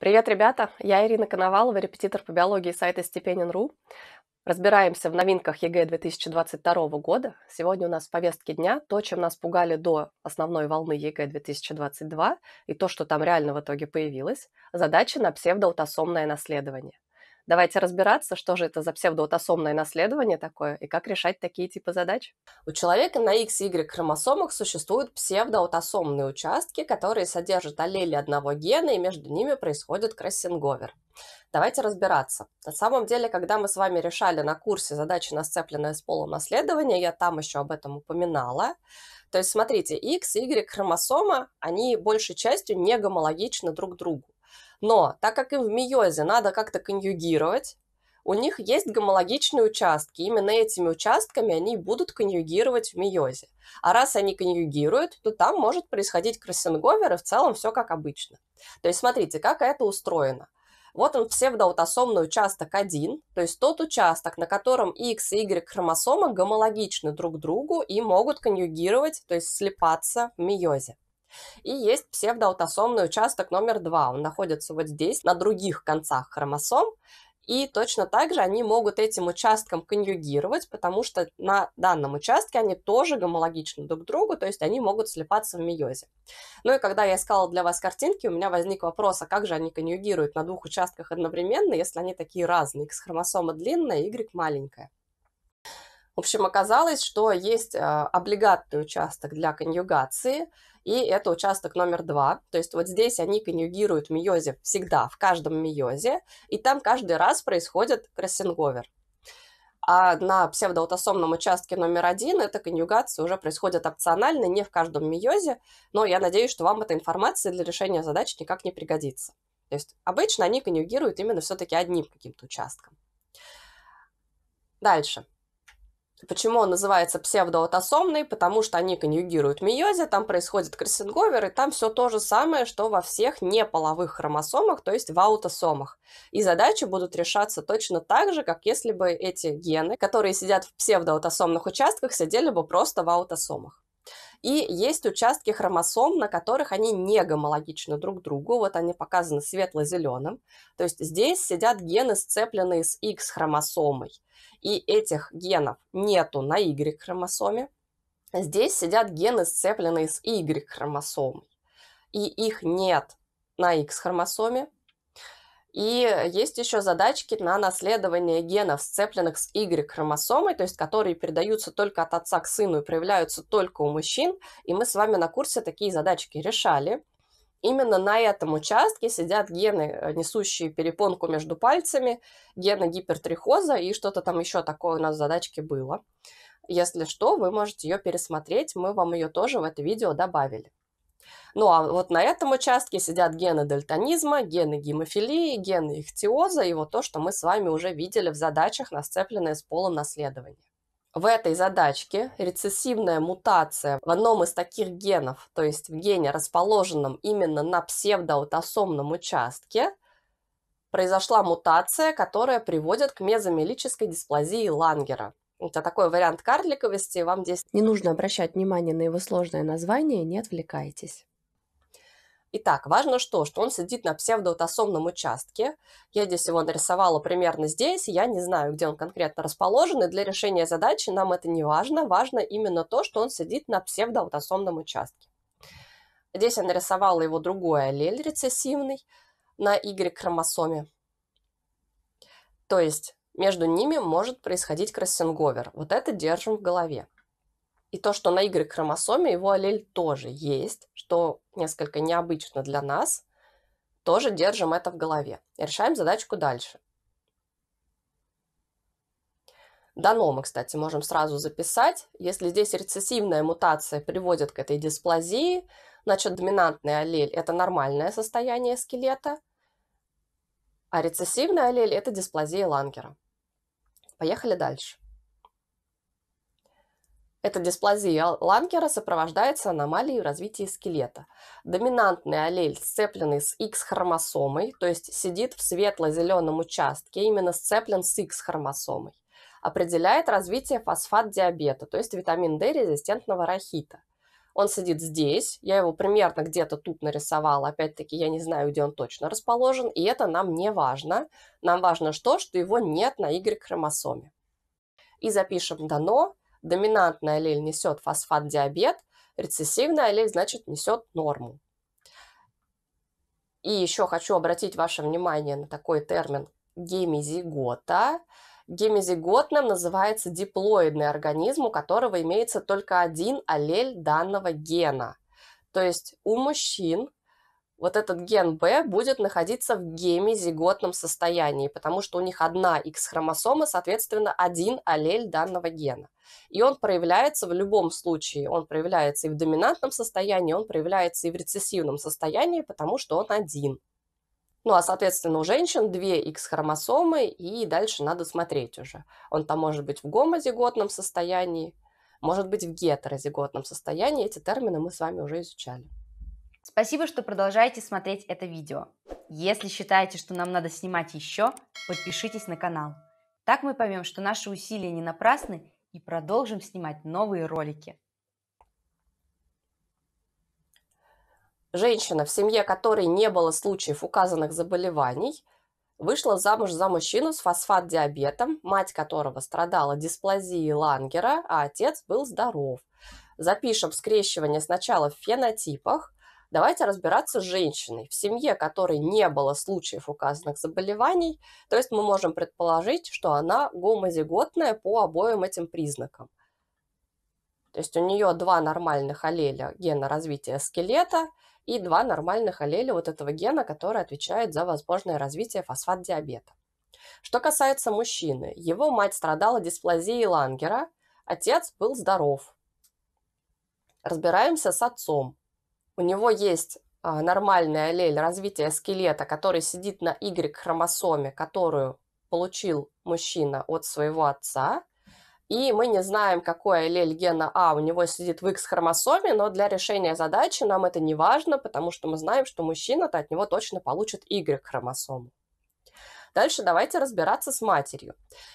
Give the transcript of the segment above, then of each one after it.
Привет, ребята! Я Ирина Коновалова, репетитор по биологии сайта Степенин.ру. Разбираемся в новинках ЕГЭ 2022 года. Сегодня у нас в повестке дня то, чем нас пугали до основной волны ЕГЭ 2022 и то, что там реально в итоге появилось, Задача на псевдоутосомное наследование. Давайте разбираться, что же это за псевдоутосомное наследование такое и как решать такие типы задач. У человека на X-Y хромосомах существуют псевдоутосомные участки, которые содержат аллели одного гена, и между ними происходит кроссинговер. Давайте разбираться. На самом деле, когда мы с вами решали на курсе задачи на сцепленное с полом наследование, я там еще об этом упоминала. То есть, смотрите, X, Y хромосома, они большей частью не гомологичны друг другу. Но так как им в миозе надо как-то конъюгировать, у них есть гомологичные участки. Именно этими участками они будут конъюгировать в миозе. А раз они конъюгируют, то там может происходить кроссинговер, и в целом все как обычно. То есть смотрите, как это устроено. Вот он псевдоутосомный участок 1, то есть тот участок, на котором X и Y хромосомы гомологичны друг другу и могут конъюгировать, то есть слепаться в миозе. И есть псевдоаутосомный участок номер два. Он находится вот здесь, на других концах хромосом. И точно так же они могут этим участком конъюгировать, потому что на данном участке они тоже гомологичны друг другу, то есть они могут слепаться в мейозе. Ну и когда я искала для вас картинки, у меня возник вопрос, а как же они конъюгируют на двух участках одновременно, если они такие разные, X-хромосома длинная, Y маленькая. В общем, оказалось, что есть э, облигатный участок для конъюгации – и это участок номер два. То есть вот здесь они конъюгируют миозе всегда, в каждом миозе, и там каждый раз происходит кроссинговер. А на псевдоутосомном участке номер один эта конъюгация уже происходит опционально, не в каждом миозе, но я надеюсь, что вам эта информация для решения задач никак не пригодится. То есть обычно они конъюгируют именно все-таки одним каким-то участком. Дальше. Почему он называется псевдоатосомный? Потому что они конъюгируют мейозе, там происходит кроссинговер, и там все то же самое, что во всех неполовых хромосомах, то есть в аутосомах. И задачи будут решаться точно так же, как если бы эти гены, которые сидят в псевдоаутосомных участках, сидели бы просто в аутосомах. И есть участки хромосом, на которых они не гомологичны друг другу. Вот они показаны светло-зеленым. То есть здесь сидят гены, сцепленные с X-хромосомой. И этих генов нету на Y-хромосоме. Здесь сидят гены, сцепленные с Y-хромосомой. И их нет на X-хромосоме, и есть еще задачки на наследование генов, сцепленных с Y-хромосомой, то есть которые передаются только от отца к сыну и проявляются только у мужчин. И мы с вами на курсе такие задачки решали. Именно на этом участке сидят гены, э, несущие перепонку между пальцами, гены гипертрихоза и что-то там еще такое у нас в задачке было. Если что, вы можете ее пересмотреть, мы вам ее тоже в это видео добавили. Ну а вот на этом участке сидят гены дальтонизма, гены гемофилии, гены ихтиоза и вот то, что мы с вами уже видели в задачах на сцепленное с полом наследование. В этой задачке рецессивная мутация в одном из таких генов, то есть в гене, расположенном именно на псевдоутосомном участке, произошла мутация, которая приводит к мезомелической дисплазии Лангера. Это такой вариант карликовости. Вам здесь не нужно обращать внимание на его сложное название, не отвлекайтесь. Итак, важно что? Что он сидит на псевдоутосомном участке. Я здесь его нарисовала примерно здесь. Я не знаю, где он конкретно расположен. И для решения задачи нам это не важно. Важно именно то, что он сидит на псевдоутосомном участке. Здесь я нарисовала его другой аллель рецессивный на Y-хромосоме. То есть между ними может происходить кроссинговер. Вот это держим в голове. И то, что на Y-хромосоме его аллель тоже есть, что несколько необычно для нас, тоже держим это в голове. И решаем задачку дальше. Дано кстати, можем сразу записать. Если здесь рецессивная мутация приводит к этой дисплазии, значит, доминантный аллель – это нормальное состояние скелета, а рецессивный аллель – это дисплазия Лангера. Поехали дальше. Эта дисплазия Лангера сопровождается аномалией в развитии скелета. Доминантный аллель, сцепленный с X-хромосомой, то есть сидит в светло-зеленом участке, именно сцеплен с X-хромосомой, определяет развитие фосфат-диабета, то есть витамин D резистентного рахита. Он сидит здесь, я его примерно где-то тут нарисовала, опять-таки я не знаю, где он точно расположен, и это нам не важно. Нам важно то, что его нет на Y-хромосоме. И запишем дано, доминантная аллель несет фосфат-диабет, рецессивная аллель, значит, несет норму. И еще хочу обратить ваше внимание на такой термин гемизигота. Гемизиготным называется диплоидный организм, у которого имеется только один аллель данного гена. То есть у мужчин вот этот ген B будет находиться в гемизиготном состоянии, потому что у них одна X-хромосома, соответственно, один аллель данного гена. И он проявляется в любом случае. Он проявляется и в доминантном состоянии, он проявляется и в рецессивном состоянии, потому что он один. Ну, а, соответственно, у женщин две X-хромосомы, и дальше надо смотреть уже. Он там может быть в гомозиготном состоянии, может быть в гетерозиготном состоянии. Эти термины мы с вами уже изучали. Спасибо, что продолжаете смотреть это видео. Если считаете, что нам надо снимать еще, подпишитесь на канал. Так мы поймем, что наши усилия не напрасны и продолжим снимать новые ролики. женщина, в семье которой не было случаев указанных заболеваний, вышла замуж за мужчину с фосфат-диабетом, мать которого страдала дисплазией Лангера, а отец был здоров. Запишем скрещивание сначала в фенотипах. Давайте разбираться с женщиной, в семье которой не было случаев указанных заболеваний, то есть мы можем предположить, что она гомозиготная по обоим этим признакам. То есть у нее два нормальных аллеля гена развития скелета – и два нормальных аллеля вот этого гена, который отвечает за возможное развитие фосфат-диабета. Что касается мужчины, его мать страдала дисплазией Лангера, отец был здоров. Разбираемся с отцом. У него есть а, нормальный аллель развития скелета, который сидит на Y-хромосоме, которую получил мужчина от своего отца, и мы не знаем, какой аллель гена А у него сидит в X-хромосоме, но для решения задачи нам это не важно, потому что мы знаем, что мужчина-то от него точно получит Y-хромосому. Дальше давайте разбираться с матерью.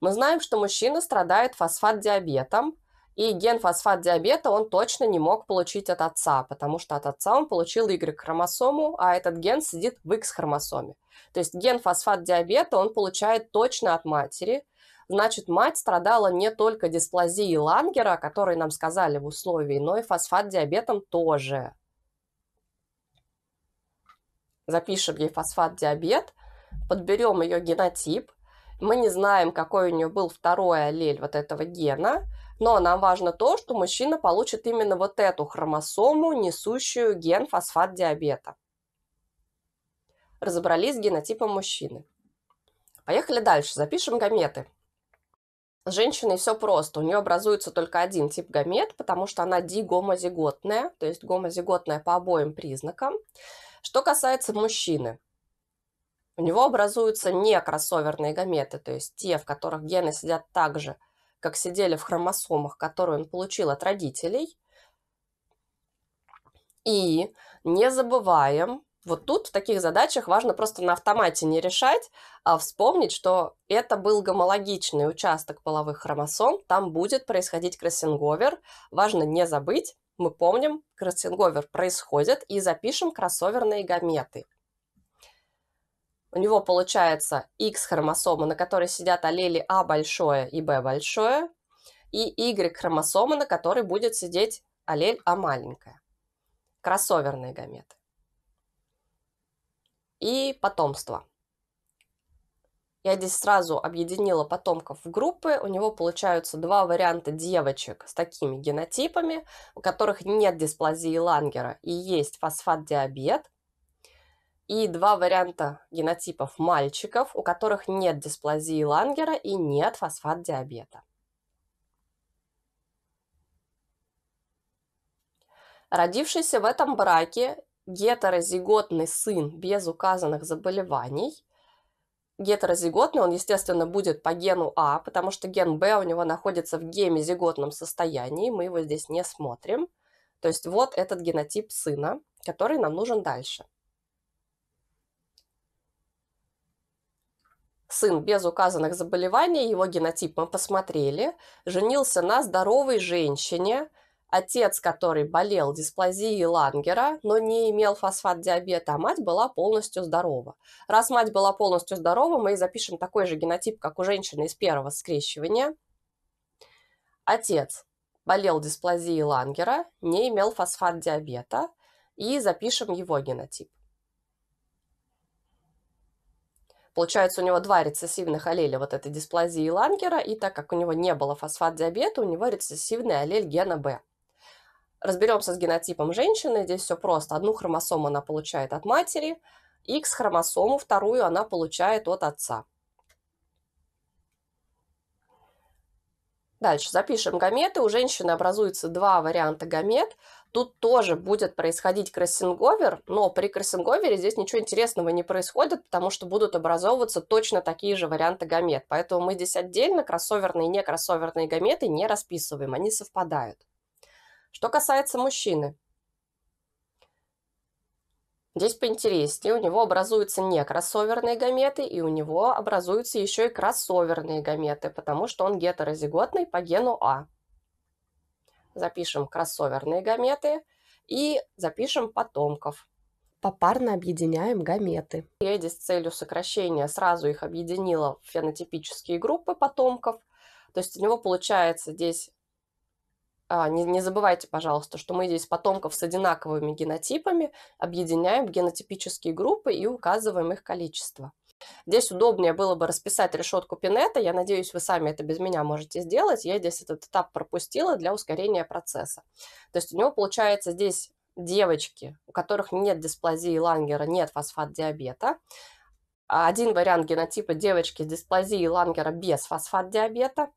Мы знаем, что мужчина страдает фосфат-диабетом, и ген фосфат-диабета он точно не мог получить от отца, потому что от отца он получил Y-хромосому, а этот ген сидит в X-хромосоме. То есть ген фосфат-диабета он получает точно от матери – Значит, мать страдала не только дисплазией Лангера, о которой нам сказали в условии, но и фосфат-диабетом тоже. Запишем ей фосфат-диабет, подберем ее генотип. Мы не знаем, какой у нее был второй аллель вот этого гена, но нам важно то, что мужчина получит именно вот эту хромосому, несущую ген фосфат-диабета. Разобрались с генотипом мужчины. Поехали дальше, запишем гаметы. С женщиной все просто. У нее образуется только один тип гамет, потому что она дигомозиготная, то есть гомозиготная по обоим признакам. Что касается мужчины, у него образуются не кроссоверные гаметы, то есть те, в которых гены сидят так же, как сидели в хромосомах, которые он получил от родителей. И не забываем, вот тут в таких задачах важно просто на автомате не решать, а вспомнить, что это был гомологичный участок половых хромосом, там будет происходить кроссинговер. Важно не забыть, мы помним, кроссинговер происходит, и запишем кроссоверные гаметы. У него получается X-хромосома, на которой сидят аллели А большое и Б большое, и Y-хромосома, на которой будет сидеть аллель А маленькая. Кроссоверные гаметы и потомство. Я здесь сразу объединила потомков в группы. У него получаются два варианта девочек с такими генотипами, у которых нет дисплазии Лангера и есть фосфат-диабет. И два варианта генотипов мальчиков, у которых нет дисплазии Лангера и нет фосфат-диабета. Родившийся в этом браке гетерозиготный сын без указанных заболеваний, гетерозиготный, он, естественно, будет по гену А, потому что ген Б у него находится в гемизиготном состоянии, мы его здесь не смотрим. То есть вот этот генотип сына, который нам нужен дальше. Сын без указанных заболеваний, его генотип мы посмотрели, женился на здоровой женщине, отец, который болел дисплазией Лангера, но не имел фосфат диабета, а мать была полностью здорова. Раз мать была полностью здорова, мы запишем такой же генотип, как у женщины из первого скрещивания. Отец болел дисплазией Лангера, не имел фосфат диабета, и запишем его генотип. Получается, у него два рецессивных аллеля вот этой дисплазии Лангера, и так как у него не было фосфат-диабета, у него рецессивный аллель гена b. Разберемся с генотипом женщины. Здесь все просто. Одну хромосому она получает от матери, X-хромосому вторую она получает от отца. Дальше запишем гаметы. У женщины образуется два варианта гамет. Тут тоже будет происходить кроссинговер, но при кроссинговере здесь ничего интересного не происходит, потому что будут образовываться точно такие же варианты гамет. Поэтому мы здесь отдельно кроссоверные и некроссоверные гаметы не расписываем, они совпадают. Что касается мужчины, Здесь поинтереснее, у него образуются не кроссоверные гаметы, и у него образуются еще и кроссоверные гаметы, потому что он гетерозиготный по гену А. Запишем кроссоверные гаметы и запишем потомков. Попарно объединяем гаметы. Эдис с целью сокращения сразу их объединила в фенотипические группы потомков. То есть у него получается здесь а, не, не забывайте, пожалуйста, что мы здесь потомков с одинаковыми генотипами объединяем генотипические группы и указываем их количество. Здесь удобнее было бы расписать решетку Пинета. Я надеюсь, вы сами это без меня можете сделать. Я здесь этот этап пропустила для ускорения процесса. То есть у него получается здесь девочки, у которых нет дисплазии Лангера, нет фосфат-диабета. Один вариант генотипа девочки с дисплазией Лангера без фосфат-диабета.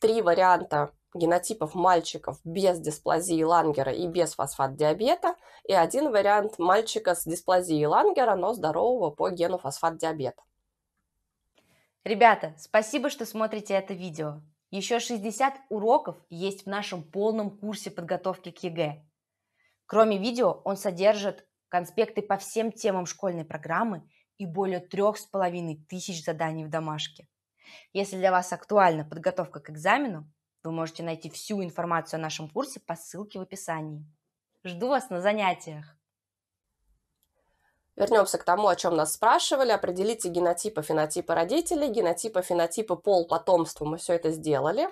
Три варианта генотипов мальчиков без дисплазии Лангера и без фосфат-диабета, и один вариант мальчика с дисплазией Лангера, но здорового по гену фосфат-диабета. Ребята, спасибо, что смотрите это видео. Еще 60 уроков есть в нашем полном курсе подготовки к ЕГЭ. Кроме видео, он содержит конспекты по всем темам школьной программы и более трех с половиной тысяч заданий в домашке. Если для вас актуальна подготовка к экзамену, вы можете найти всю информацию о нашем курсе по ссылке в описании. Жду вас на занятиях! Вернемся к тому, о чем нас спрашивали. Определите генотипы, фенотипы родителей, генотипы, фенотипы пол, потомства. Мы все это сделали.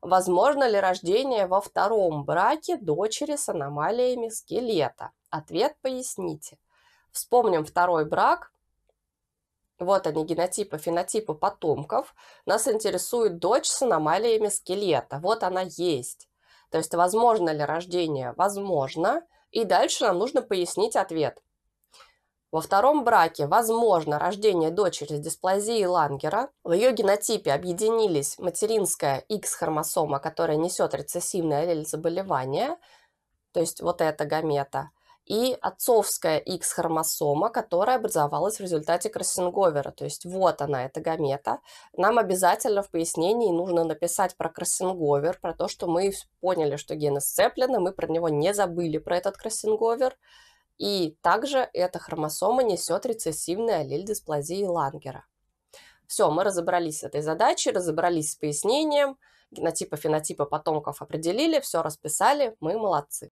Возможно ли рождение во втором браке дочери с аномалиями скелета? Ответ поясните. Вспомним второй брак. Вот они, генотипы, фенотипы потомков. Нас интересует дочь с аномалиями скелета. Вот она есть. То есть возможно ли рождение? Возможно. И дальше нам нужно пояснить ответ. Во втором браке возможно рождение дочери с дисплазией Лангера. В ее генотипе объединились материнская X-хромосома, которая несет рецессивное аллель заболевания, то есть вот эта гамета – и отцовская X-хромосома, которая образовалась в результате кроссинговера. То есть вот она, эта гамета. Нам обязательно в пояснении нужно написать про кроссинговер, про то, что мы поняли, что гены сцеплены, мы про него не забыли, про этот кроссинговер. И также эта хромосома несет рецессивный аллель дисплазии Лангера. Все, мы разобрались с этой задачей, разобрались с пояснением, генотипа, фенотипа потомков определили, все расписали, мы молодцы.